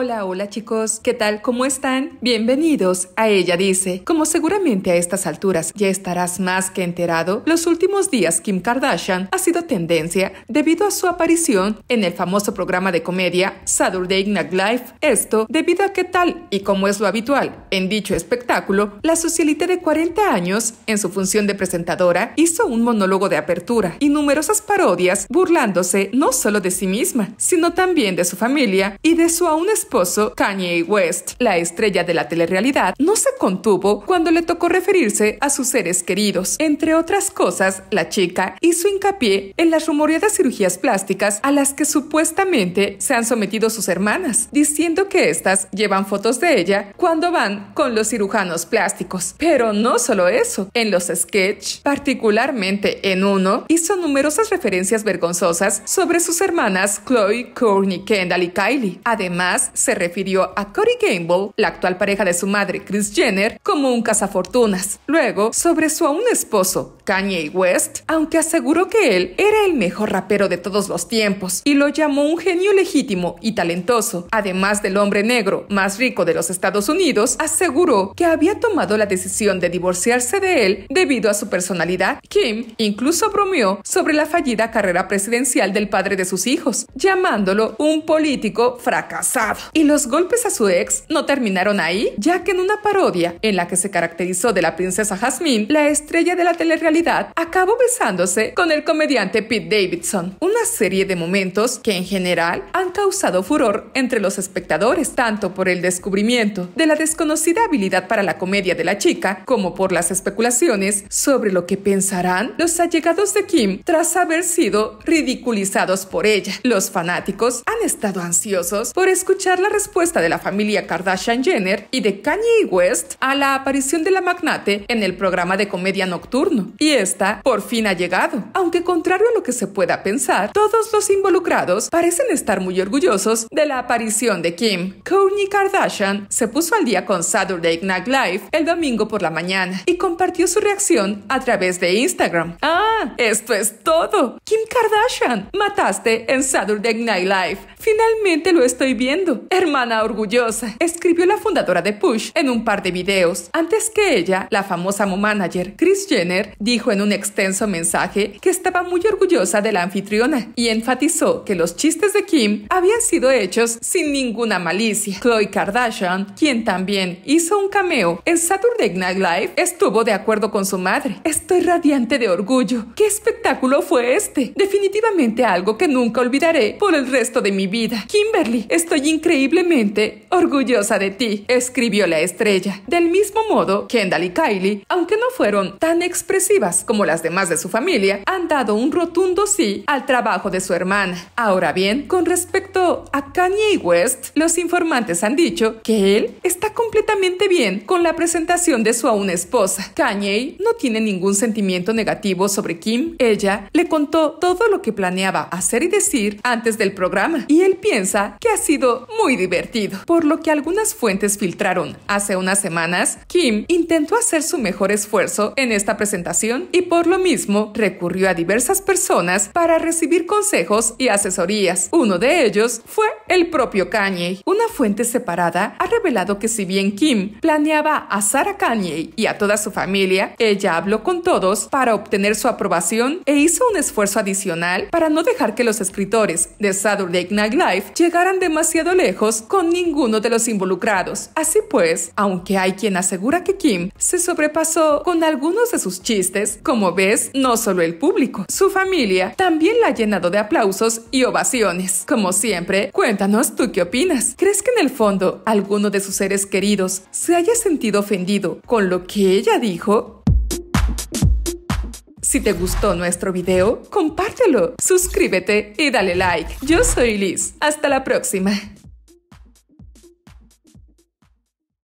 Hola, hola chicos, ¿qué tal? ¿Cómo están? Bienvenidos a Ella Dice. Como seguramente a estas alturas ya estarás más que enterado, los últimos días Kim Kardashian ha sido tendencia debido a su aparición en el famoso programa de comedia Saturday Night Live. Esto debido a que tal y como es lo habitual en dicho espectáculo, la socialite de 40 años, en su función de presentadora, hizo un monólogo de apertura y numerosas parodias burlándose no solo de sí misma, sino también de su familia y de su aún esposo Kanye West. La estrella de la telerrealidad no se contuvo cuando le tocó referirse a sus seres queridos. Entre otras cosas, la chica hizo hincapié en las rumoreadas cirugías plásticas a las que supuestamente se han sometido sus hermanas, diciendo que éstas llevan fotos de ella cuando van con los cirujanos plásticos. Pero no solo eso, en los sketch, particularmente en uno, hizo numerosas referencias vergonzosas sobre sus hermanas Chloe, Courtney, Kendall y Kylie. Además, se refirió a Cory Gamble, la actual pareja de su madre Chris Jenner, como un cazafortunas. Luego, sobre su aún esposo, Kanye West, aunque aseguró que él era el mejor rapero de todos los tiempos y lo llamó un genio legítimo y talentoso, además del hombre negro más rico de los Estados Unidos, aseguró que había tomado la decisión de divorciarse de él debido a su personalidad. Kim incluso bromeó sobre la fallida carrera presidencial del padre de sus hijos, llamándolo un político fracasado. Y los golpes a su ex no terminaron ahí, ya que en una parodia en la que se caracterizó de la princesa Jasmine, la estrella de la telerrealidad acabó besándose con el comediante Pete Davidson. Una serie de momentos que en general han causado furor entre los espectadores, tanto por el descubrimiento de la desconocida habilidad para la comedia de la chica, como por las especulaciones sobre lo que pensarán los allegados de Kim tras haber sido ridiculizados por ella. Los fanáticos han estado ansiosos por escuchar la respuesta de la familia Kardashian Jenner y de Kanye West a la aparición de la magnate en el programa de comedia nocturno. Y esta por fin ha llegado. Aunque contrario a lo que se pueda pensar, todos los involucrados parecen estar muy orgullosos de la aparición de Kim. Kourtney Kardashian se puso al día con Saturday Night Live el domingo por la mañana y compartió su reacción a través de Instagram. ¡Ah! Esto es todo. Kim Kardashian, mataste en Saturday Night Live. Finalmente lo estoy viendo. Hermana orgullosa, escribió la fundadora de Push en un par de videos. Antes que ella, la famosa manager Chris Jenner dijo en un extenso mensaje que estaba muy orgullosa de la anfitriona y enfatizó que los chistes de Kim habían sido hechos sin ninguna malicia. Khloe Kardashian, quien también hizo un cameo en Saturday Night Live, estuvo de acuerdo con su madre. Estoy radiante de orgullo. ¿Qué espectáculo fue este? Definitivamente algo que nunca olvidaré por el resto de mi vida. Kimberly, estoy increíblemente orgullosa de ti, escribió la estrella. Del mismo modo, Kendall y Kylie, aunque no fueron tan expresivas como las demás de su familia, han dado un rotundo sí al trabajo de su hermana. Ahora bien, con respecto a Kanye West, los informantes han dicho que él está completamente bien con la presentación de su aún esposa. Kanye no tiene ningún sentimiento negativo sobre Kim, ella le contó todo lo que planeaba hacer y decir antes del programa, y él piensa que ha sido muy divertido. Por lo que algunas fuentes filtraron hace unas semanas, Kim intentó hacer su mejor esfuerzo en esta presentación y por lo mismo recurrió a diversas personas para recibir consejos y asesorías. Uno de ellos fue el propio Kanye. Una fuente separada ha revelado que si bien Kim planeaba a a Kanye y a toda su familia, ella habló con todos para obtener su aprobación e hizo un esfuerzo adicional para no dejar que los escritores de Saturday Night Live llegaran demasiado lejos con ninguno de los involucrados. Así pues, aunque hay quien asegura que Kim se sobrepasó con algunos de sus chistes, como ves, no solo el público, su familia también la ha llenado de aplausos y ovaciones. Como siempre, cuenta tú qué opinas. ¿Crees que en el fondo alguno de sus seres queridos se haya sentido ofendido con lo que ella dijo? Si te gustó nuestro video, compártelo, suscríbete y dale like. Yo soy Liz. Hasta la próxima.